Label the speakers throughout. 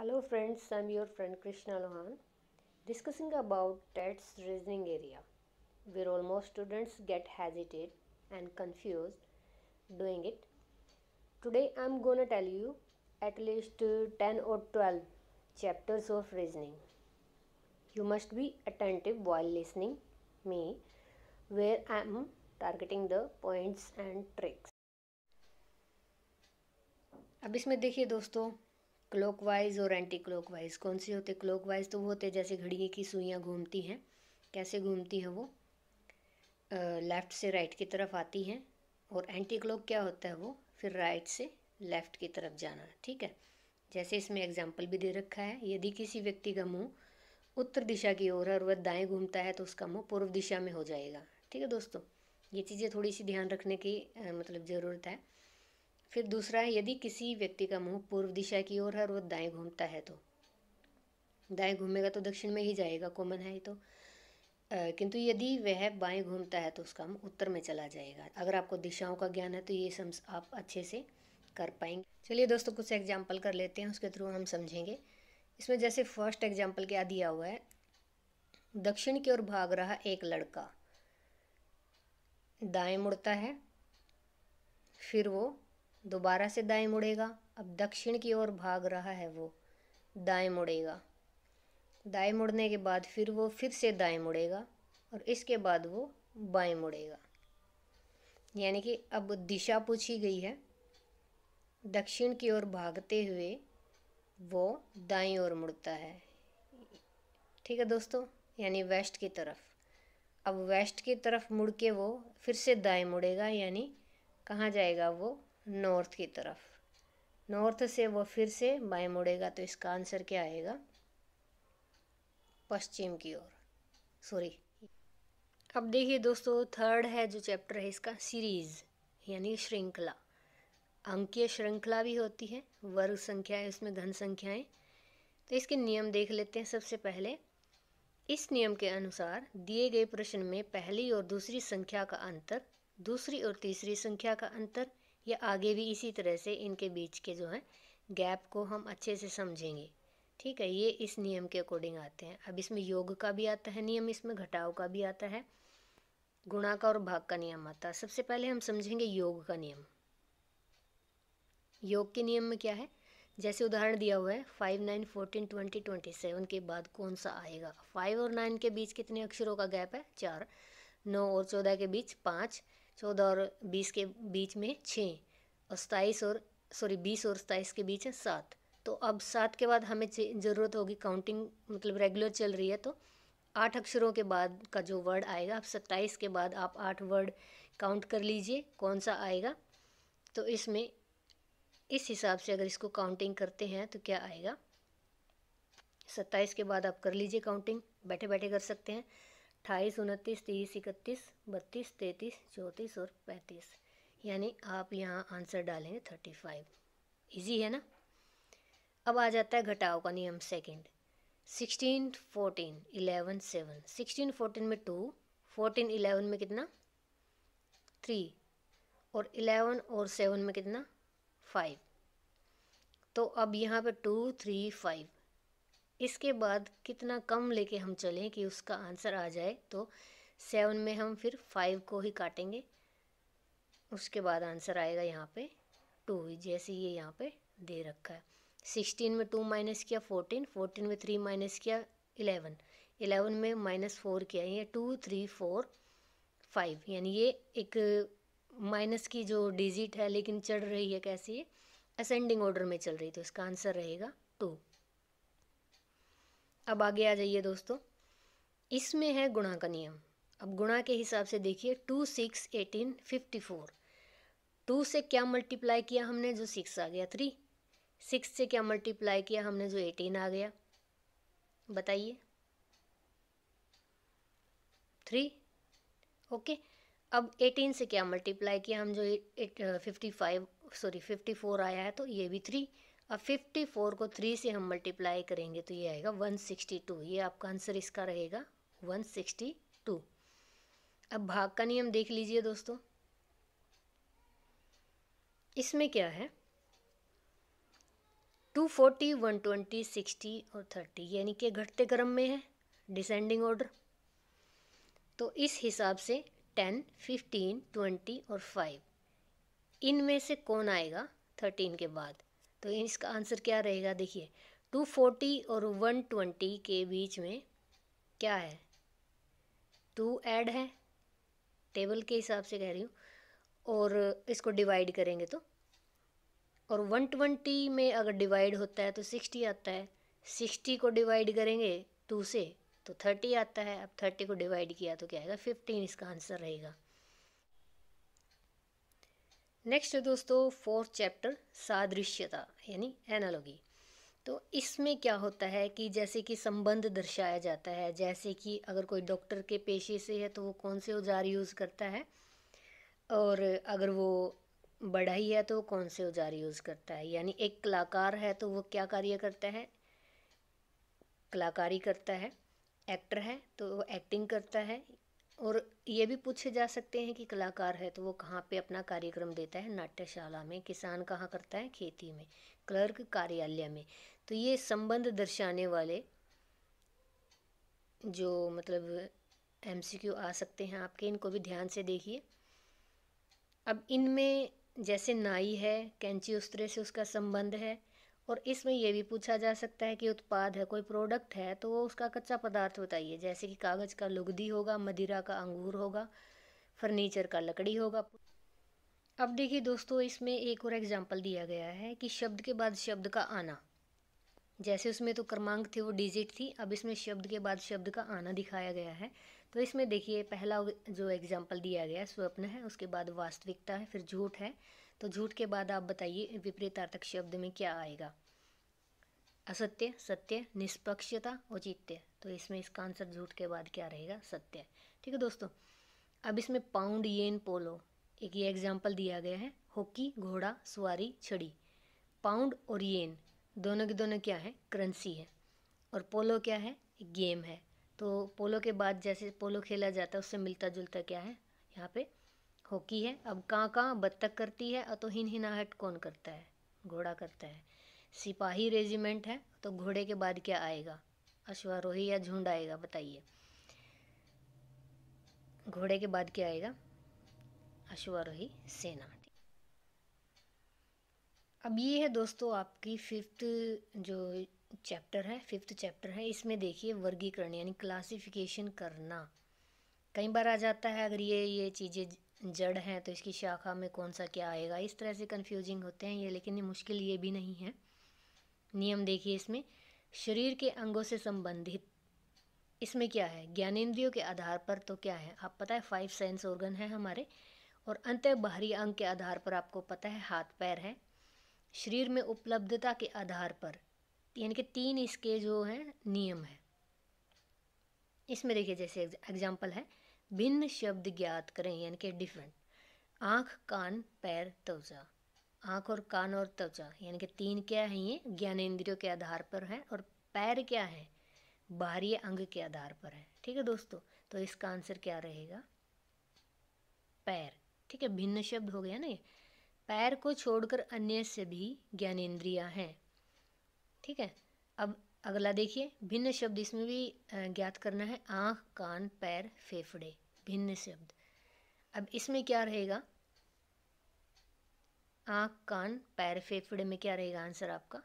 Speaker 1: Hello friends, I am your friend Krishna Lohan discussing about TET's reasoning area where almost students get hesitate and confused doing it. Today I am gonna tell you at least 10 or 12 chapters of reasoning. You must be attentive while listening me where I am targeting the points and tricks. अब इसमें देखिए दोस्तों clockwise और anti clockwise कौन से होते clockwise तो वो होते जैसे घड़ी की सुइयाँ घूमती हैं कैसे घूमती हैं वो लेफ़्ट से राइट की तरफ आती हैं और एंटी क्लॉक क्या होता है वो फिर राइट से लेफ़्ट की तरफ जाना ठीक है जैसे इसमें एग्जाम्पल भी दे रखा है यदि किसी व्यक्ति का मुंह उत्तर दिशा की ओर है और वह दाएँ घूमता है तो उसका मुंह पूर्व दिशा में हो जाएगा ठीक है दोस्तों ये चीज़ें थोड़ी सी ध्यान रखने की आ, मतलब ज़रूरत है फिर दूसरा है यदि किसी व्यक्ति का मुंह पूर्व दिशा की ओर है और वह दाएं घूमता है तो दाएँ घूमेगा तो दक्षिण में ही जाएगा कॉमन है तो किंतु यदि वह बाएं घूमता है तो उसका मुंह उत्तर में चला जाएगा अगर आपको दिशाओं का ज्ञान है तो ये सम आप अच्छे से कर पाएंगे चलिए दोस्तों कुछ एग्जाम्पल कर लेते हैं उसके थ्रू हम समझेंगे इसमें जैसे फर्स्ट एग्जाम्पल क्या दिया हुआ है दक्षिण की ओर भाग रहा एक लड़का दाएं मुड़ता है फिर वो दोबारा से दाएं मुड़ेगा अब दक्षिण की ओर भाग रहा है वो दाएं मुड़ेगा दाएं मुड़ने के बाद फिर वो फिर से दाएं मुड़ेगा और इसके बाद वो बाएं मुड़ेगा यानी कि अब दिशा पूछी गई है दक्षिण की ओर भागते हुए वो दाएं ओर मुड़ता है ठीक है दोस्तों यानी वेस्ट की तरफ अब वेस्ट की तरफ मुड़ के वो फिर से दाएं मुड़ेगा यानी कहाँ जाएगा वो नॉर्थ की तरफ नॉर्थ से वह फिर से बाएं मुड़ेगा तो इसका आंसर क्या आएगा पश्चिम की ओर सॉरी अब देखिए दोस्तों थर्ड है जो चैप्टर है इसका सीरीज़ यानी श्रृंखला अंकीय श्रृंखला भी होती है वर्ग संख्याएं उसमें धन संख्याएं तो इसके नियम देख लेते हैं सबसे पहले इस नियम के अनुसार दिए गए प्रश्न में पहली और दूसरी संख्या का अंतर दूसरी और तीसरी संख्या का अंतर ये आगे भी इसी तरह से इनके बीच के जो है गैप को हम अच्छे से समझेंगे ठीक है ये इस नियम के अकॉर्डिंग आते हैं अब इसमें योग का भी आता है नियम इसमें घटाव का भी आता है गुणा का और भाग का नियम आता है सबसे पहले हम समझेंगे योग का नियम योग के नियम में क्या है जैसे उदाहरण दिया हुआ है five nine fourteen twenty twenty seven के बाद कौन सा आएगा फाइव और नाइन के बीच कितने अक्षरों का गैप है चार नौ और चौदह के बीच पाँच चौदह और बीस के बीच में छः और सताईस और सॉरी बीस और सताईस के बीच है सात तो अब सात के बाद हमें ज़रूरत होगी काउंटिंग मतलब रेगुलर चल रही है तो आठ अक्षरों के बाद का जो वर्ड आएगा आप सत्ताईस के बाद आप आठ वर्ड काउंट कर लीजिए कौन सा आएगा तो इसमें इस हिसाब से अगर इसको काउंटिंग करते हैं तो क्या आएगा सत्ताईस के बाद आप कर लीजिए काउंटिंग बैठे बैठे कर सकते हैं अट्ठाईस उनतीस तीस इकतीस बत्तीस तैंतीस चौंतीस और पैंतीस यानी आप यहाँ आंसर डालेंगे थर्टी फाइव ईजी है ना अब आ जाता है घटाओ का नियम second sixteen fourteen eleven seven sixteen fourteen में टू फोर्टीन इलेवन में कितना थ्री और इलेवन और सेवन में कितना फाइव तो अब यहाँ पे टू थ्री फाइव इसके बाद कितना कम लेके हम चलें कि उसका आंसर आ जाए तो सेवन में हम फिर फाइव को ही काटेंगे उसके बाद आंसर आएगा यहाँ पे टू जैसे ये यहाँ पे दे रखा है सिक्सटीन में टू माइनस किया फोर्टीन फोर्टीन में थ्री माइनस किया इलेवन इलेवन में माइनस फोर किया ये टू थ्री फोर फाइव यानी ये एक माइनस की जो डिजिट है लेकिन चढ़ रही है कैसी है असेंडिंग ऑर्डर में चल रही तो इसका आंसर रहेगा टू अब आगे आ जाइए दोस्तों इसमें है गुणा का नियम अब गुणा के हिसाब से देखिए two six eighteen fifty four two से क्या मल्टीप्लाई किया हमने जो सिक्स आ गया थ्री सिक्स से क्या मल्टीप्लाई किया हमने जो एटीन आ गया बताइए थ्री ओके अब एटीन से क्या मल्टीप्लाई किया हम जो fifty five sorry fifty four आया है तो ये भी थ्री अब 54 को 3 से हम मल्टीप्लाई करेंगे तो ये आएगा 162 ये आपका आंसर इसका रहेगा 162 अब भाग का नियम देख लीजिए दोस्तों इसमें क्या है 240, 120, 60 और 30 यानी कि घटते क्रम में है डिसेंडिंग ऑर्डर तो इस हिसाब से 10, 15, 20 और 5 इनमें से कौन आएगा 13 के बाद तो इसका आंसर क्या रहेगा देखिए 240 और 120 के बीच में क्या है टू ऐड है टेबल के हिसाब से कह रही हूँ और इसको डिवाइड करेंगे तो और 120 में अगर डिवाइड होता है तो 60 आता है 60 को डिवाइड करेंगे टू से तो 30 आता है अब 30 को डिवाइड किया तो क्या आएगा 15 इसका आंसर रहेगा नेक्स्ट है दोस्तों फोर्थ चैप्टर सादृश्यता यानी एनालॉगी तो इसमें क्या होता है कि जैसे कि संबंध दर्शाया जाता है जैसे कि अगर कोई डॉक्टर के पेशे से है तो वो कौन से औजार यूज़ करता है और अगर वो बड़ा ही है तो वो कौन से औजार यूज़ करता है यानी एक कलाकार है तो वो क्या कार्य करता है कलाकारी करता है एक्टर है तो वो एक्टिंग करता है और ये भी पूछे जा सकते हैं कि कलाकार है तो वो कहाँ पे अपना कार्यक्रम देता है नाट्यशाला में किसान कहाँ करता है खेती में क्लर्क कार्यालय में तो ये संबंध दर्शाने वाले जो मतलब एम आ सकते हैं आपके इनको भी ध्यान से देखिए अब इनमें जैसे नाई है कैंची उस्तरे से उसका संबंध है और इसमें यह भी पूछा जा सकता है कि उत्पाद है कोई प्रोडक्ट है तो वो उसका कच्चा पदार्थ बताइए जैसे कि कागज़ का लुगदी होगा मदिरा का अंगूर होगा फर्नीचर का लकड़ी होगा अब देखिए दोस्तों इसमें एक और एग्जाम्पल दिया गया है कि शब्द के बाद शब्द का आना जैसे उसमें तो क्रमांक थे वो डिजिट थी अब इसमें शब्द के बाद शब्द का आना दिखाया गया है तो इसमें देखिए पहला जो एग्जाम्पल दिया गया है स्वप्न है उसके बाद वास्तविकता है फिर झूठ है तो झूठ के बाद आप बताइए विपरीतार्थक शब्द में क्या आएगा असत्य सत्य निष्पक्षता औचित्य तो इसमें इसका आंसर झूठ के बाद क्या रहेगा सत्य ठीक है दोस्तों अब इसमें पाउंड येन पोलो एक ये एग्जाम्पल दिया गया है हॉकी घोड़ा सुवारी छड़ी पाउंड और येन दोनों के दोनों क्या है करेंसी है और पोलो क्या है गेम है तो पोलो के बाद जैसे पोलो खेला जाता है उससे मिलता जुलता क्या है यहाँ पे होकी है अब कहाँ कहाँ बत्तख करती है तो हिन हिनाहट कौन करता है घोड़ा करता है सिपाही रेजिमेंट है तो घोड़े के बाद क्या आएगा अश्वारोही या झुंड आएगा बताइए घोड़े के बाद क्या आएगा अश्वारोही सेना अब ये है दोस्तों आपकी फिफ्थ जो चैप्टर है फिफ्थ चैप्टर है इसमें देखिए वर्गीकरण यानी क्लासिफिकेशन करना कई बार आ जाता है अगर ये ये चीज़ें जड़ है तो इसकी शाखा में कौन सा क्या आएगा इस तरह से कन्फ्यूजिंग होते हैं ये लेकिन ये मुश्किल ये भी नहीं है नियम देखिए इसमें शरीर के अंगों से संबंधित इसमें क्या है ज्ञानेंद्रियों के आधार पर तो क्या है आप पता है फाइव सेंस ऑर्गन है हमारे और अंत बाहरी अंग के आधार पर आपको पता है हाथ पैर है शरीर में उपलब्धता के आधार पर यानी कि तीन इसके जो है नियम है इसमें देखिए जैसे एग्जाम्पल है भिन्न शब्द ज्ञात करें यानी कि डिफरेंट आँख कान पैर त्वचा आँख और कान और त्वचा यानी कि तीन क्या है ये ज्ञान इंद्रियों के आधार पर है और पैर क्या है बाहरी अंग के आधार पर है ठीक है दोस्तों तो इसका आंसर क्या रहेगा पैर ठीक है भिन्न शब्द हो गया ना ये पैर को छोड़कर अन्य सभी ज्ञानेन्द्रिया हैं ठीक है अब अगला देखिए भिन्न शब्द इसमें भी ज्ञात करना है आँख कान पैर फेफड़े भिन्न शब्द अब इसमें क्या रहेगा आँख कान पैर फेफड़े में क्या रहेगा आंसर आपका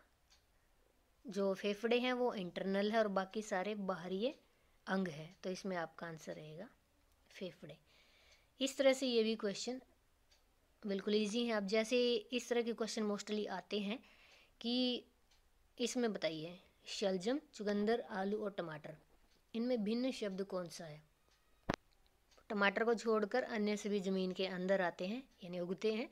Speaker 1: जो फेफड़े हैं वो इंटरनल है और बाकी सारे बाहरी अंग है तो इसमें आपका आंसर रहेगा फेफड़े इस तरह से ये भी क्वेश्चन बिल्कुल इजी है अब जैसे इस तरह के क्वेश्चन मोस्टली आते हैं कि इसमें बताइए शलजम चुगंदर आलू और टमाटर इनमें भिन्न शब्द कौन सा है टमाटर को छोड़कर अन्य सभी ज़मीन के अंदर आते हैं यानी उगते हैं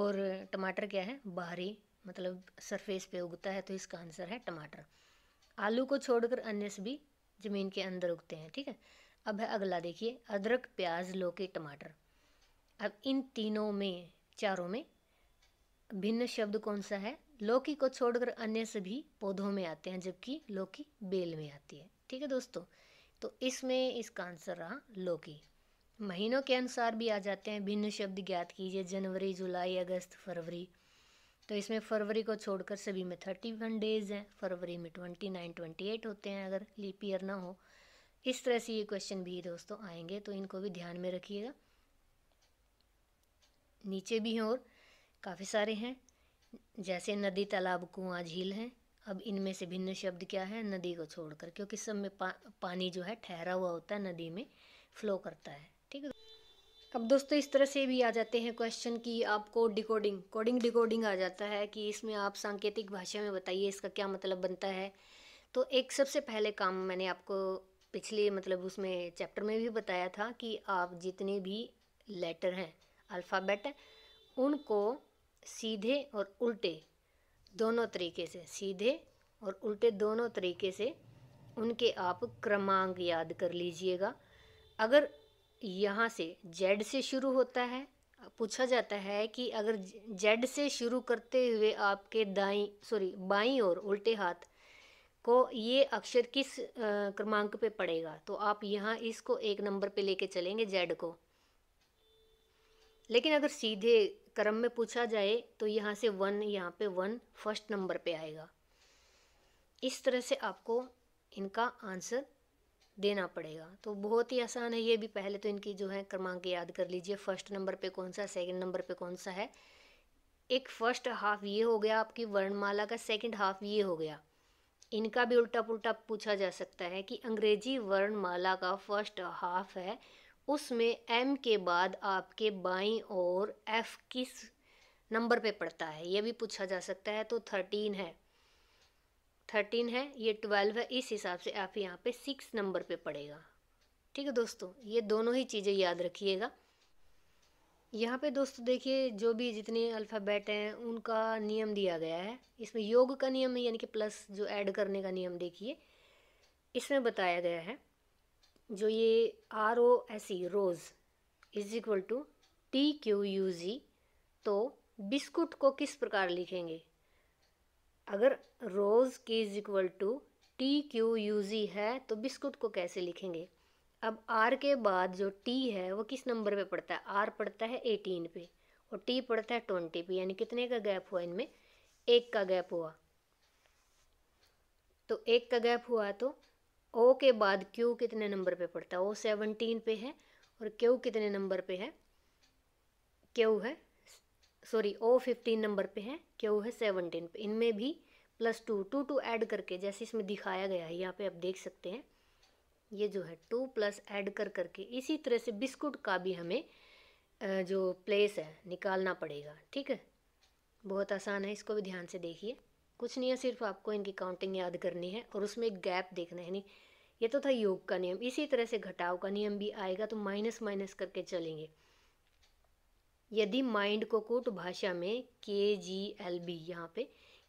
Speaker 1: और टमाटर क्या है बाहरी मतलब सरफेस पे उगता है तो इसका आंसर है टमाटर आलू को छोड़कर अन्य सभी ज़मीन के अंदर उगते हैं ठीक है अब है अगला देखिए अदरक प्याज लौकी टमाटर अब इन तीनों में चारों में भिन्न शब्द कौन सा है लौकी को छोड़कर अन्य सभी पौधों में आते हैं जबकि लौकी बेल में आती है ठीक है दोस्तों तो इसमें इसका आंसर रहा लौकी महीनों के अनुसार भी आ जाते हैं भिन्न शब्द ज्ञात कीजिए जनवरी जुलाई अगस्त फरवरी तो इसमें फरवरी को छोड़कर सभी में थर्टी वन डेज हैं फरवरी में ट्वेंटी नाइन ट्वेंटी एट होते हैं अगर लीप ईयर ना हो इस तरह से ये क्वेश्चन भी दोस्तों आएंगे तो इनको भी ध्यान में रखिएगा नीचे भी हैं और काफ़ी सारे हैं जैसे नदी तालाब कुआं झील है अब इनमें से भिन्न शब्द क्या है नदी को छोड़कर क्योंकि सब में पा, पानी जो है ठहरा हुआ होता है नदी में फ्लो करता है ठीक है अब दोस्तों इस तरह से भी आ जाते हैं क्वेश्चन कि आपको डिकोडिंग कोडिंग डिकोडिंग आ जाता है कि इसमें आप सांकेतिक भाषा में बताइए इसका क्या मतलब बनता है तो एक सबसे पहले काम मैंने आपको पिछले मतलब उसमें चैप्टर में भी बताया था कि आप जितने भी लेटर हैं अल्फ़ाबेट उनको सीधे और उल्टे दोनों तरीके से सीधे और उल्टे दोनों तरीके से उनके आप क्रमांक याद कर लीजिएगा अगर यहाँ से जेड से शुरू होता है पूछा जाता है कि अगर जेड से शुरू करते हुए आपके दाई सॉरी बाई और उल्टे हाथ को ये अक्षर किस क्रमांक पे पड़ेगा तो आप यहाँ इसको एक नंबर पे लेके चलेंगे जेड को लेकिन अगर सीधे क्रम में पूछा जाए तो यहाँ से वन यहाँ पे वन फर्स्ट नंबर पे आएगा इस तरह से आपको इनका आंसर देना पड़ेगा तो बहुत ही आसान है ये भी पहले तो इनकी जो है क्रमांक याद कर लीजिए फर्स्ट नंबर पे कौन सा सेकंड नंबर पे कौन सा है एक फर्स्ट हाफ ये हो गया आपकी वर्णमाला का सेकंड हाफ ये हो गया इनका भी उल्टा पुल्टा पूछा जा सकता है कि अंग्रेजी वर्णमाला का फर्स्ट हाफ है उसमें एम के बाद आपके बाई और एफ किस नंबर पे पड़ता है ये भी पूछा जा सकता है तो थर्टीन है थर्टीन है ये ट्वेल्व है इस हिसाब से आप यहाँ पे सिक्स नंबर पे पड़ेगा ठीक है दोस्तों ये दोनों ही चीज़ें याद रखिएगा यहाँ पे दोस्तों देखिए जो भी जितने अल्फ़ाबेट हैं उनका नियम दिया गया है इसमें योग का नियम यानी कि प्लस जो ऐड करने का नियम देखिए इसमें बताया गया है जो ये R O S E rose is equal to T Q U G तो बिस्कुट को किस प्रकार लिखेंगे अगर रोज़ के is equal to T Q U G है तो बिस्कुट को कैसे लिखेंगे अब आर के बाद जो टी है वो किस नंबर पे पड़ता है आर पड़ता है एटीन पे और टी पड़ता है ट्वेंटी पे यानी कितने का गैप हुआ इनमें एक का गैप हुआ तो एक का गैप हुआ तो ओ के बाद क्यू कितने नंबर पे पड़ता है ओ सेवनटीन पे है और क्यू कितने नंबर पे है क्यू है सॉरी ओ फिफ्टीन नंबर पे है क्यू है सेवनटीन पे इनमें भी plus two two two add करके जैसे इसमें दिखाया गया है यहाँ पे आप देख सकते हैं ये जो है टू प्लस ऐड कर करके इसी तरह से बिस्कुट का भी हमें जो प्लेस है निकालना पड़ेगा ठीक है बहुत आसान है इसको भी ध्यान से देखिए कुछ नहीं है सिर्फ आपको इनकी काउंटिंग याद करनी है और उसमें एक गैप देखना है नहीं ये तो था योग का नियम इसी तरह से घटाव का नियम भी आएगा तो माइनस माइनस करके चलेंगे यदि माइंड को कूट भाषा में के जी एल बी यहाँ पे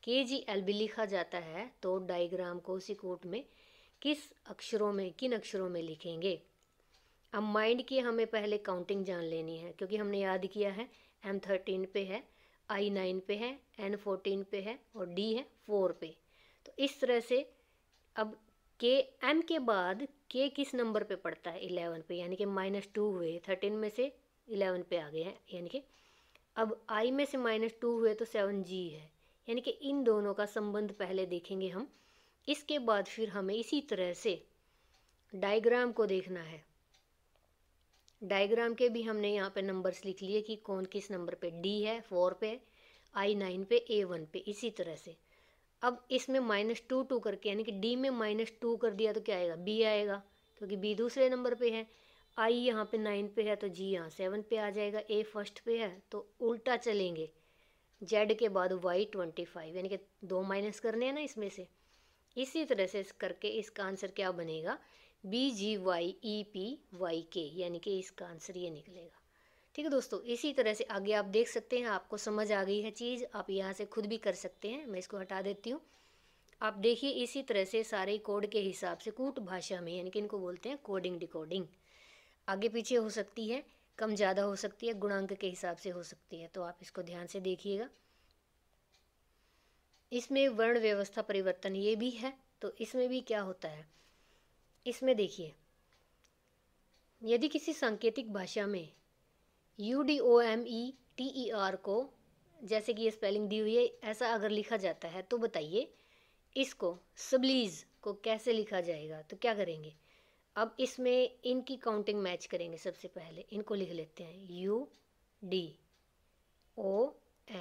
Speaker 1: के जी एल बी लिखा जाता है तो डायग्राम को उसी कोट में किस अक्षरों में किन अक्षरों में लिखेंगे अब माइंड की हमें पहले काउंटिंग जान लेनी है क्योंकि हमने याद किया है एम थर्टीन पे है आई नाइन पे है एन फोर्टीन पे है और डी है फोर पे तो इस तरह से अब के एम के बाद के किस नंबर पे पड़ता है इलेवन पे यानी कि माइनस टू हुए थर्टीन में से इलेवन पे आ गए हैं यानी कि अब आई में से माइनस टू हुए तो सेवन जी है यानी कि इन दोनों का संबंध पहले देखेंगे हम इसके बाद फिर हमें इसी तरह से डायग्राम को देखना है डायग्राम के भी हमने यहाँ पे नंबर्स लिख लिए कि कौन किस नंबर पे डी है फोर पे आई नाइन पे ए वन पे इसी तरह से अब इसमें माइनस टू टू करके यानी कि डी में माइनस टू कर दिया तो क्या आएगा बी आएगा क्योंकि बी दूसरे नंबर पे है आई यहाँ पे नाइन पे है तो जी यहाँ सेवन पे आ जाएगा ए फर्स्ट पे है तो उल्टा चलेंगे जेड के बाद वाई ट्वेंटी फाइव यानी कि दो माइनस करने हैं ना इसमें से इसी तरह से इस करके इसका आंसर क्या बनेगा B G Y E P Y के यानी कि इसका आंसर ये निकलेगा ठीक है दोस्तों इसी तरह से आगे आप देख सकते हैं आपको समझ आ गई है चीज़ आप यहाँ से खुद भी कर सकते हैं मैं इसको हटा देती हूँ आप देखिए इसी तरह से सारे कोड के हिसाब से कूट भाषा में यानी कि इनको बोलते हैं कोडिंग डिकोडिंग आगे पीछे हो सकती है कम ज़्यादा हो सकती है गुणांक के हिसाब से हो सकती है तो आप इसको ध्यान से देखिएगा इसमें वर्ण व्यवस्था परिवर्तन ये भी है तो इसमें भी क्या होता है इसमें देखिए यदि किसी सांकेतिक भाषा में U D O M E T E R को जैसे कि ये स्पेलिंग दी हुई है ऐसा अगर लिखा जाता है तो बताइए इसको सबलीज को कैसे लिखा जाएगा तो क्या करेंगे अब इसमें इनकी काउंटिंग मैच करेंगे सबसे पहले इनको लिख लेते हैं यू डी ओ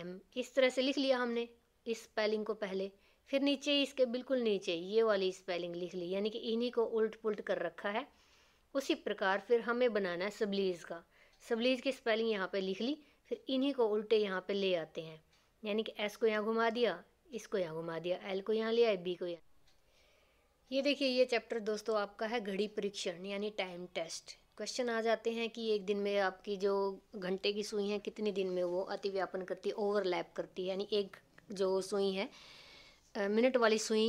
Speaker 1: एम इस तरह से लिख लिया हमने इस स्पेलिंग को पहले फिर नीचे इसके बिल्कुल नीचे ये वाली स्पेलिंग लिख ली यानी कि इन्हीं को उल्ट पुलट कर रखा है उसी प्रकार फिर हमें बनाना है सबलीज़ का सबलीज़ की स्पेलिंग यहाँ पे लिख ली फिर इन्हीं को उल्टे यहाँ पे ले आते हैं यानी कि एस को यहाँ घुमा दिया इसको यहाँ घुमा दिया एल को यहाँ ले आए बी को यहाँ ये देखिए ये चैप्टर दोस्तों आपका है घड़ी परीक्षण यानी टाइम टेस्ट क्वेश्चन आ जाते हैं कि एक दिन में आपकी जो घंटे की सुई है कितने दिन में वो अति व्यापन करती है ओवरलैप करती है यानी एक जो सुई है मिनट वाली सुई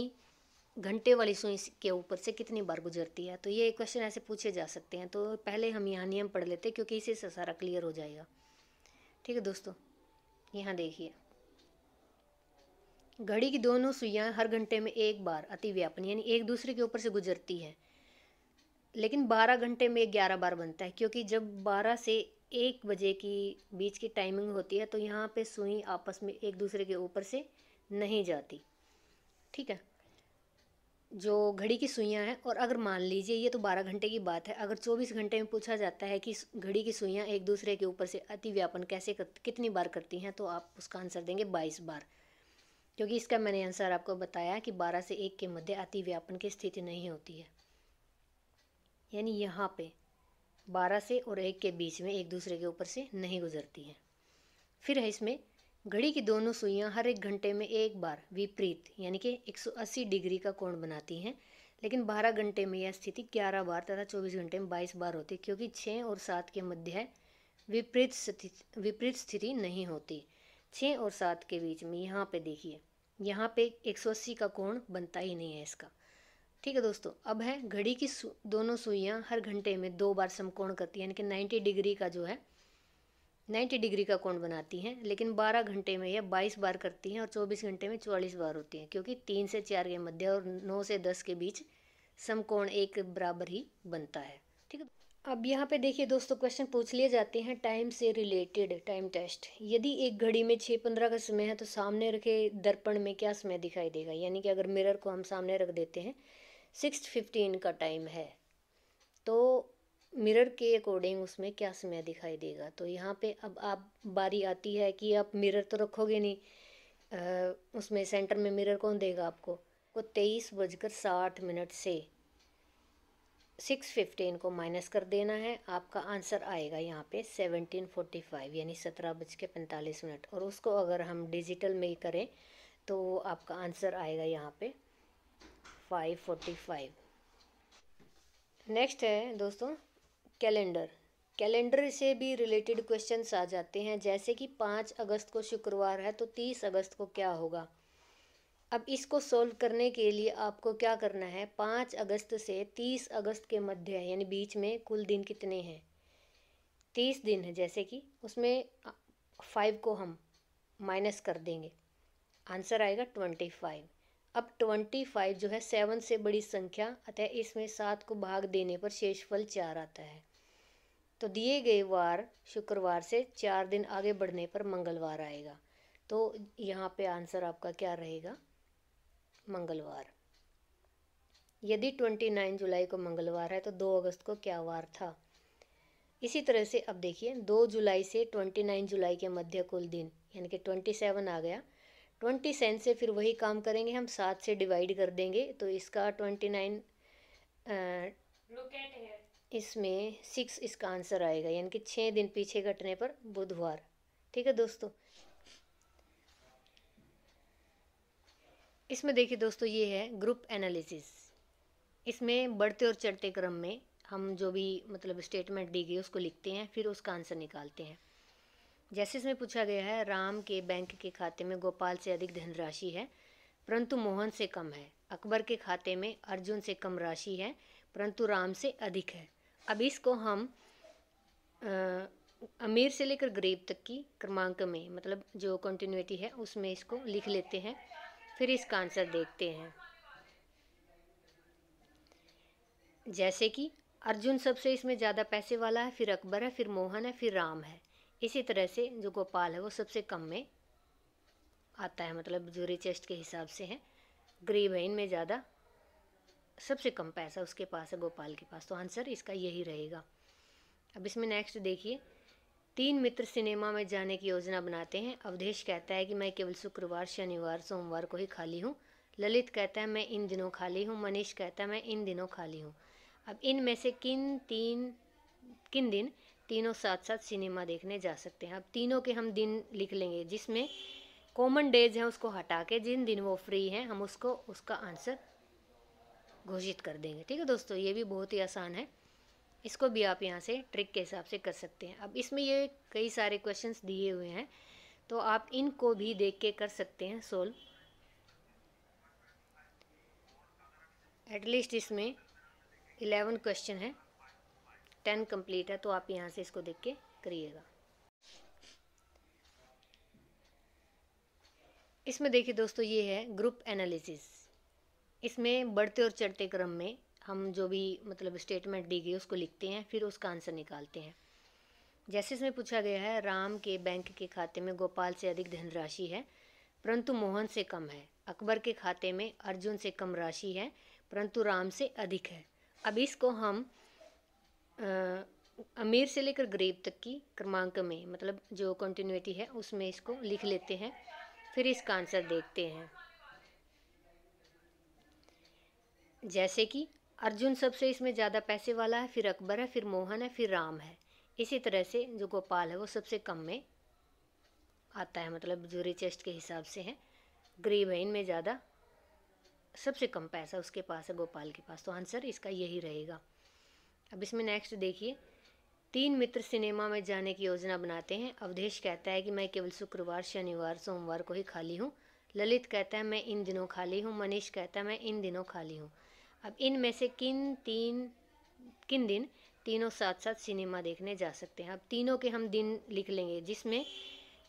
Speaker 1: घंटे वाली सुई के ऊपर से कितनी बार गुजरती है तो ये क्वेश्चन ऐसे पूछे जा सकते हैं तो पहले हम यहाँ नियम पढ़ लेते हैं क्योंकि इसी से सारा क्लियर हो जाएगा ठीक है दोस्तों यहाँ देखिए घड़ी की दोनों सुइयाँ हर घंटे में एक बार अतिव्यापन यानी एक दूसरे के ऊपर से गुजरती हैं लेकिन बारह घंटे में ग्यारह बार बनता है क्योंकि जब बारह से एक बजे की बीच की टाइमिंग होती है तो यहाँ पे सुई आपस में एक दूसरे के ऊपर से नहीं जाती ठीक है जो घड़ी की सुइयां हैं और अगर मान लीजिए ये तो बारह घंटे की बात है अगर चौबीस घंटे में पूछा जाता है कि घड़ी की सुइयां एक दूसरे के ऊपर से अतिव्यापन कैसे कर, कितनी बार करती हैं तो आप उसका आंसर देंगे बाईस बार क्योंकि इसका मैंने आंसर आपको बताया कि बारह से एक के मध्य अतिव्यापन की स्थिति नहीं होती है यानी यहाँ पे बारह से और एक के बीच में एक दूसरे के ऊपर से नहीं गुजरती है फिर है इसमें घड़ी की दोनों सुइयां हर एक घंटे में एक बार विपरीत यानी कि 180 डिग्री का कोण बनाती हैं लेकिन 12 घंटे में यह स्थिति 11 बार तथा 24 घंटे में 22 बार होती है क्योंकि 6 और 7 के मध्य है विपरीत स्थिति विपरीत स्थिति नहीं होती छः और सात के बीच में यहाँ पे देखिए यहाँ पे 180 का कोण बनता ही नहीं है इसका ठीक है दोस्तों अब है घड़ी की दोनों सुइयाँ हर घंटे में दो बार समकोण करती है यानी कि नाइन्टी डिग्री का जो है 90 डिग्री का कोण बनाती हैं लेकिन 12 घंटे में यह 22 बार करती हैं और 24 घंटे में 44 बार होती हैं क्योंकि तीन से चार के मध्य और नौ से दस के बीच समकोण एक बराबर ही बनता है ठीक है अब यहाँ पे देखिए दोस्तों क्वेश्चन पूछ लिए जाते हैं टाइम से रिलेटेड टाइम टेस्ट यदि एक घड़ी में छः पंद्रह का समय है तो सामने रखे दर्पण में क्या समय दिखाई देगा यानी कि अगर मिरर को हम सामने रख देते हैं सिक्स फिफ्टीन का टाइम है तो मिरर के अकॉर्डिंग उसमें क्या समय दिखाई देगा तो यहाँ पे अब आप बारी आती है कि आप मिरर तो रखोगे नहीं आ, उसमें सेंटर में मिरर कौन देगा आपको को तेईस बजकर साठ मिनट से सिक्स फिफ्टीन को माइनस कर देना है आपका आंसर आएगा यहाँ पे सेवनटीन फोर्टी फाइव यानी सत्रह बज के पैंतालीस मिनट और उसको अगर हम डिजिटल में करें तो आपका आंसर आएगा यहाँ पे फाइव फोर्टी फाइव नेक्स्ट है दोस्तों कैलेंडर कैलेंडर से भी रिलेटेड क्वेश्चंस आ जाते हैं जैसे कि पाँच अगस्त को शुक्रवार है तो तीस अगस्त को क्या होगा अब इसको सॉल्व करने के लिए आपको क्या करना है पाँच अगस्त से तीस अगस्त के मध्य यानी बीच में कुल दिन कितने हैं तीस दिन है जैसे कि उसमें फाइव को हम माइनस कर देंगे आंसर आएगा ट्वेंटी फाइव अब ट्वेंटी फाइव जो है सेवन से बड़ी संख्या अतः इसमें सात को भाग देने पर शेषफल चार आता है तो दिए गए वार शुक्रवार से चार दिन आगे बढ़ने पर मंगलवार आएगा तो यहाँ पे आंसर आपका क्या रहेगा मंगलवार यदि ट्वेंटी नाइन जुलाई को मंगलवार है तो दो अगस्त को क्या वार था इसी तरह से अब देखिए दो जुलाई से ट्वेंटी नाइन जुलाई के मध्य कुल दिन यानी कि ट्वेंटी सेवन आ गया ट्वेंटी सेंट से फिर वही काम करेंगे हम सात से डिवाइड कर देंगे तो इसका ट्वेंटी नाइन इसमें सिक्स इसका आंसर आएगा यानी कि छः दिन पीछे घटने पर बुधवार ठीक है दोस्तों इसमें देखिए दोस्तों ये है ग्रुप एनालिसिस इसमें बढ़ते और चढ़ते क्रम में हम जो भी मतलब स्टेटमेंट दी गई उसको लिखते हैं फिर उसका आंसर निकालते हैं जैसे इसमें पूछा गया है राम के बैंक के खाते में गोपाल से अधिक धनराशि है परंतु मोहन से कम है अकबर के खाते में अर्जुन से कम राशि है परंतु राम से अधिक है अब इसको हम आ, अमीर से लेकर गरीब तक की क्रमांक में मतलब जो कंटिन्यूटी है उसमें इसको लिख लेते हैं फिर इसका आंसर देखते हैं जैसे कि अर्जुन सबसे इसमें ज़्यादा पैसे वाला है फिर अकबर है फिर मोहन है फिर राम है इसी तरह से जो गोपाल है वो सबसे कम में आता है मतलब जो रिचेस्ट के हिसाब से है गरीब है इनमें ज़्यादा सबसे कम पैसा उसके पास है गोपाल के पास तो आंसर इसका यही रहेगा अब इसमें नेक्स्ट देखिए तीन मित्र सिनेमा में जाने की योजना बनाते हैं अवधेश कहता है कि मैं केवल शुक्रवार शनिवार सोमवार को ही खाली हूँ ललित कहता है मैं इन दिनों खाली हूँ मनीष कहता है मैं इन दिनों खाली हूँ अब इन में से किन तीन किन दिन तीनों साथ साथ सिनेमा देखने जा सकते हैं अब तीनों के हम दिन लिख लेंगे जिसमें कॉमन डेज हैं उसको हटा के जिन दिन वो फ्री हैं हम उसको उसका आंसर घोषित कर देंगे ठीक है दोस्तों ये भी बहुत ही आसान है इसको भी आप यहाँ से ट्रिक के हिसाब से कर सकते हैं अब इसमें ये कई सारे क्वेश्चंस दिए हुए हैं तो आप इनको भी देख के कर सकते हैं सोल्व एटलीस्ट इसमें इलेवन क्वेश्चन है टेन कंप्लीट है तो आप यहाँ से इसको देख के करिएगा इसमें देखिए दोस्तों ये है ग्रुप एनालिसिस इसमें बढ़ते और चढ़ते क्रम में हम जो भी मतलब स्टेटमेंट दी गई उसको लिखते हैं फिर उसका आंसर निकालते हैं जैसे इसमें पूछा गया है राम के बैंक के खाते में गोपाल से अधिक धनराशि है परंतु मोहन से कम है अकबर के खाते में अर्जुन से कम राशि है परंतु राम से अधिक है अब इसको हम अमीर से लेकर गरीब तक की क्रमांक में मतलब जो कंटिन्यूटी है उसमें इसको लिख लेते हैं फिर इसका आंसर देखते हैं जैसे कि अर्जुन सबसे इसमें ज़्यादा पैसे वाला है फिर अकबर है फिर मोहन है फिर राम है इसी तरह से जो गोपाल है वो सबसे कम में आता है मतलब जो रिचेस्ट के हिसाब से है गरीब है इनमें ज़्यादा सबसे कम पैसा उसके पास है गोपाल के पास तो आंसर इसका यही रहेगा अब इसमें नेक्स्ट देखिए तीन मित्र सिनेमा में जाने की योजना बनाते हैं अवधेश कहता है कि मैं केवल शुक्रवार शनिवार सोमवार को ही खाली हूँ ललित कहता है मैं इन दिनों खाली हूँ मनीष कहता है मैं इन दिनों खाली हूँ अब इन में से किन तीन किन दिन तीनों साथ साथ सिनेमा देखने जा सकते हैं अब तीनों के हम दिन लिख लेंगे जिसमें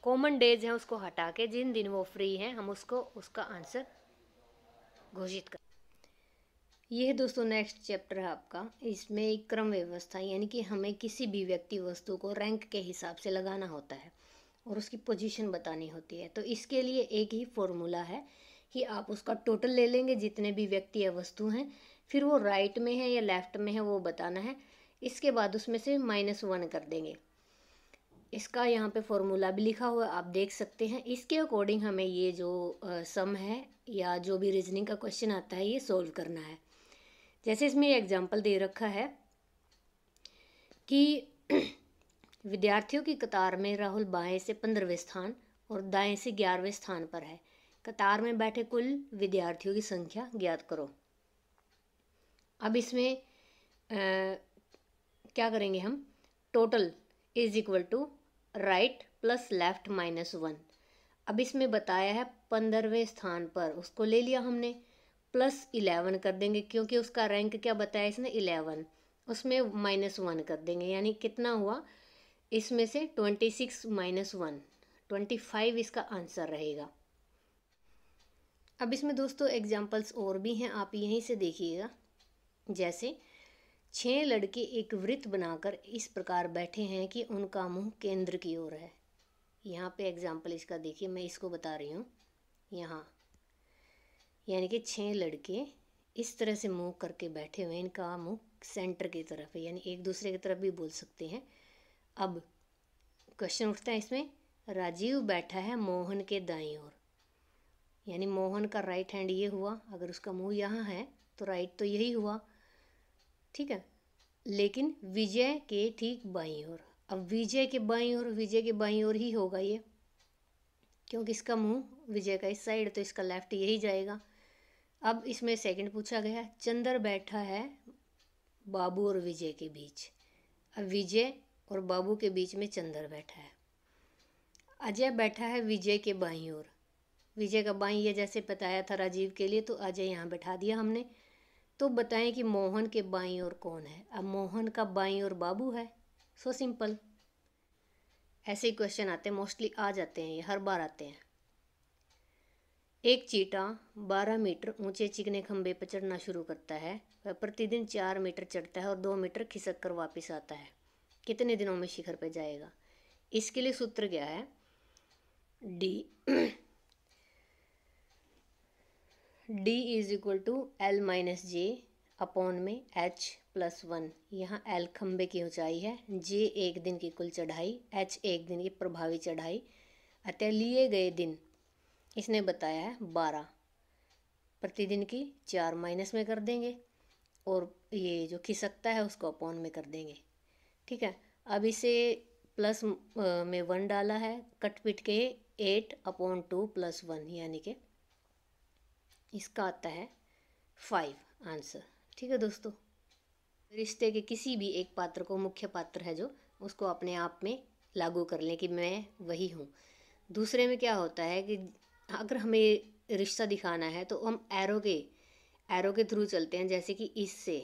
Speaker 1: कॉमन डेज हैं उसको हटा के जिन दिन वो फ्री हैं हम उसको उसका आंसर घोषित कर यह दोस्तों नेक्स्ट चैप्टर है आपका इसमें एक क्रम व्यवस्था यानी कि हमें किसी भी व्यक्ति वस्तु को रैंक के हिसाब से लगाना होता है और उसकी पोजीशन बतानी होती है तो इसके लिए एक ही फॉर्मूला है कि आप उसका टोटल ले लेंगे जितने भी व्यक्ति या वस्तु हैं फिर वो राइट में है या लेफ्ट में है वो बताना है इसके बाद उसमें से माइनस वन कर देंगे इसका यहाँ पे फॉर्मूला भी लिखा हुआ है आप देख सकते हैं इसके अकॉर्डिंग हमें ये जो सम है या जो भी रीजनिंग का क्वेश्चन आता है ये सॉल्व करना है जैसे इसमें एग्जाम्पल दे रखा है कि विद्यार्थियों की कतार में राहुल बाएं से पंद्रहवें स्थान और दाएं से ग्यारहवें स्थान पर है कतार में बैठे कुल विद्यार्थियों की संख्या ज्ञात करो अब इसमें आ, क्या करेंगे हम total is equal to right plus left minus one अब इसमें बताया है पंद्रहवें स्थान पर उसको ले लिया हमने प्लस इलेवन कर देंगे क्योंकि उसका रैंक क्या बताया इसने इलेवन उसमें माइनस वन कर देंगे यानी कितना हुआ इसमें से twenty six minus one twenty five इसका आंसर रहेगा अब इसमें दोस्तों एग्जाम्पल्स और भी हैं आप यहीं से देखिएगा जैसे छह लड़के एक वृत्त बनाकर इस प्रकार बैठे हैं कि उनका मुंह केंद्र की ओर है यहाँ पे एग्जाम्पल इसका देखिए मैं इसको बता रही हूँ यहाँ यानी कि छः लड़के इस तरह से मुंह करके बैठे हुए हैं इनका मुंह सेंटर की तरफ है यानी एक दूसरे की तरफ भी बोल सकते हैं अब क्वेश्चन उठता है इसमें राजीव बैठा है मोहन के दाई ओर यानी मोहन का राइट हैंड ये हुआ अगर उसका मुंह यहाँ है तो राइट तो यही हुआ ठीक है लेकिन विजय के ठीक बाई ओर अब विजय के बाई और विजय के बाई और ही होगा ये क्योंकि इसका मुंह विजय का इस साइड तो इसका लेफ्ट यही जाएगा अब इसमें सेकंड पूछा गया चंद्र बैठा है बाबू और विजय के बीच अब विजय और बाबू के बीच में चंद्र बैठा है अजय बैठा है विजय के बाई ओर विजय का बाई ये जैसे बताया था राजीव के लिए तो अजय यहाँ बैठा दिया हमने तो बताएं कि मोहन के बाई और कौन है अब मोहन का बाई और बाबू है सो सिंपल ऐसे ही क्वेश्चन आते हैं मोस्टली आ जाते हैं ये हर बार आते हैं एक चीटा 12 मीटर ऊंचे चिकने खंबे पर चढ़ना शुरू करता है वह प्रतिदिन चार मीटर चढ़ता है और दो मीटर खिसक कर वापस आता है कितने दिनों में शिखर पर जाएगा इसके लिए सूत्र क्या है D D is equal to L minus J upon में एच प्लस वन यहाँ एल खम्बे की ऊंचाई है जे एक दिन की कुल चढ़ाई एच एक दिन की प्रभावी चढ़ाई अतः लिए गए दिन इसने बताया है बारह प्रतिदिन की चार माइनस में कर देंगे और ये जो खिसकता है उसको अपॉन में कर देंगे ठीक है अब इसे प्लस में वन डाला है कट पिट के eight upon two plus one यानी कि इसका आता है फाइव आंसर ठीक है दोस्तों रिश्ते के किसी भी एक पात्र को मुख्य पात्र है जो उसको अपने आप में लागू कर लें कि मैं वही हूँ दूसरे में क्या होता है कि अगर हमें रिश्ता दिखाना है तो हम एरो के एरो के थ्रू चलते हैं जैसे कि इससे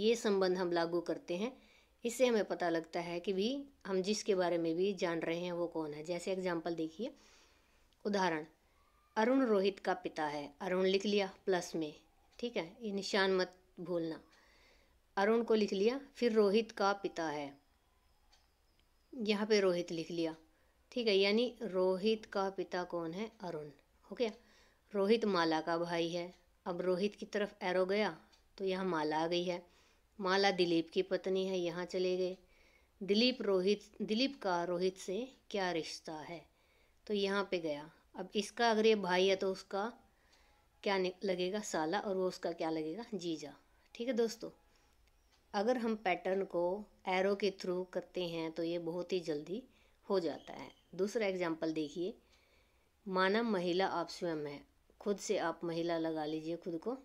Speaker 1: ये संबंध हम लागू करते हैं इससे हमें पता लगता है कि भी हम जिसके बारे में भी जान रहे हैं वो कौन है जैसे एग्जाम्पल देखिए उदाहरण अरुण रोहित का पिता है अरुण लिख लिया प्लस में ठीक है ये निशान मत भूलना अरुण को लिख लिया फिर रोहित का पिता है यहाँ पे रोहित लिख लिया ठीक है यानी रोहित का पिता कौन है अरुण हो गया रोहित माला का भाई है अब रोहित की तरफ एरो गया तो यहाँ माला आ गई है माला दिलीप की पत्नी है यहाँ चले गए दिलीप रोहित दिलीप का रोहित से क्या रिश्ता है तो यहाँ पे गया अब इसका अगर ये भाई है तो उसका क्या लगेगा साला और वो उसका क्या लगेगा जीजा ठीक है दोस्तों अगर हम पैटर्न को एरो के थ्रू करते हैं तो ये बहुत ही जल्दी हो जाता है दूसरा एग्जाम्पल देखिए मानव महिला आप स्वयं है खुद से आप महिला लगा लीजिए खुद को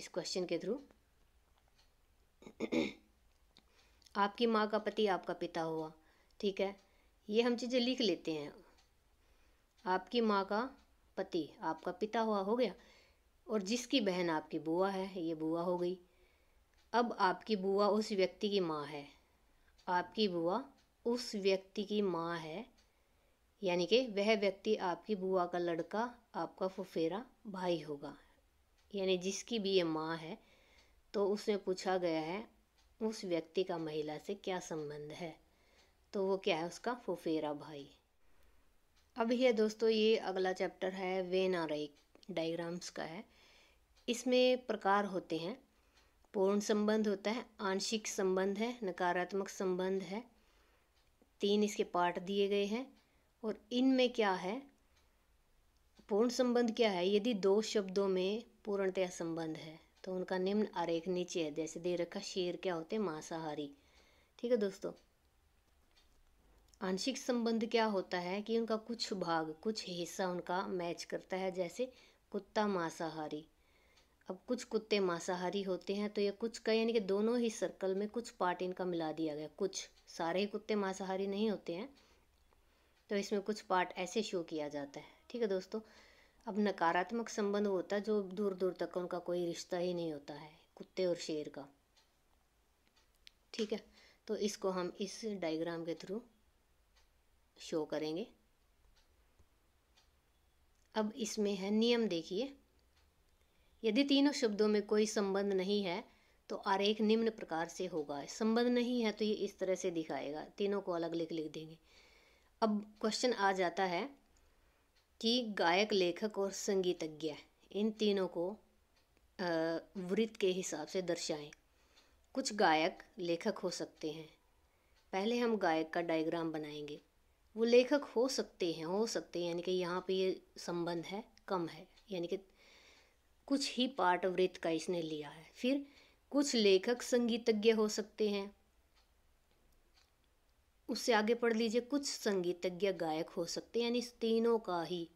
Speaker 1: इस क्वेश्चन के थ्रू आपकी माँ का पति आपका पिता हुआ ठीक है ये हम चीज़ें लिख लेते हैं आपकी माँ का पति आपका पिता हुआ हो गया और जिसकी बहन आपकी बुआ है ये बुआ हो गई अब आपकी बुआ उस व्यक्ति की माँ है आपकी बुआ उस व्यक्ति की माँ है यानी कि वह व्यक्ति आपकी बुआ का लड़का आपका फुफेरा भाई होगा यानी जिसकी भी ये माँ है तो उसमें पूछा गया है उस व्यक्ति का महिला से क्या संबंध है तो वो क्या है उसका फुफेरा भाई अब ये दोस्तों ये अगला चैप्टर है वेन आरई डाइग्राम्स का है इसमें प्रकार होते हैं पूर्ण संबंध होता है आंशिक संबंध है नकारात्मक संबंध है तीन इसके पार्ट दिए गए हैं और इनमें क्या है पूर्ण संबंध क्या है यदि दो शब्दों में पूर्णतया संबंध है तो उनका निम्न आरेख नीचे है जैसे दे रखा शेर क्या होते हैं मांसाहारी ठीक है दोस्तों आंशिक संबंध क्या होता है कि उनका कुछ भाग कुछ हिस्सा उनका मैच करता है जैसे कुत्ता मांसाहारी अब कुछ कुत्ते मांसाहारी होते हैं तो ये कुछ का यानी कि दोनों ही सर्कल में कुछ पार्ट इनका मिला दिया गया कुछ सारे ही कुत्ते मांसाहारी नहीं होते हैं तो इसमें कुछ पार्ट ऐसे शो किया जाता है ठीक है दोस्तों अब नकारात्मक संबंध होता है जो दूर दूर तक उनका कोई रिश्ता ही नहीं होता है कुत्ते और शेर का ठीक है तो इसको हम इस डायग्राम के थ्रू शो करेंगे अब इसमें है नियम देखिए यदि तीनों शब्दों में कोई संबंध नहीं है तो आरेख निम्न प्रकार से होगा संबंध नहीं है तो ये इस तरह से दिखाएगा तीनों को अलग लिख लिख देंगे अब क्वेश्चन आ जाता है कि गायक लेखक और संगीतज्ञ इन तीनों को वृत्त के हिसाब से दर्शाएं कुछ गायक लेखक हो सकते हैं पहले हम गायक का डायग्राम बनाएंगे वो लेखक हो सकते हैं हो सकते हैं यानी कि यहाँ पे ये संबंध है कम है यानी कि कुछ ही पार्ट वृत्त का इसने लिया है फिर कुछ लेखक संगीतज्ञ हो सकते हैं उससे आगे पढ़ लीजिए कुछ संगीतज्ञ गायक हो सकते हैं यानी तीनों का ही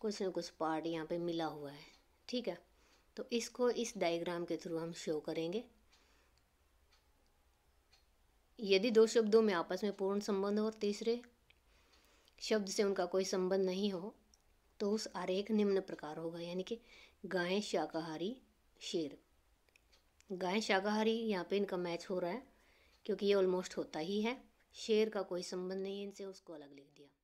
Speaker 1: कुछ ना कुछ पार्ट यहाँ पे मिला हुआ है ठीक है तो इसको इस डायग्राम के थ्रू हम शो करेंगे यदि दो शब्दों में आपस में पूर्ण संबंध हो और तीसरे शब्द से उनका कोई संबंध नहीं हो तो उस आरेख निम्न प्रकार होगा यानी कि गायें शाकाहारी शेर गायें शाकाहारी यहाँ पे इनका मैच हो रहा है क्योंकि ये ऑलमोस्ट होता ही है शेर का कोई संबंध नहीं है इनसे उसको अलग लिख दिया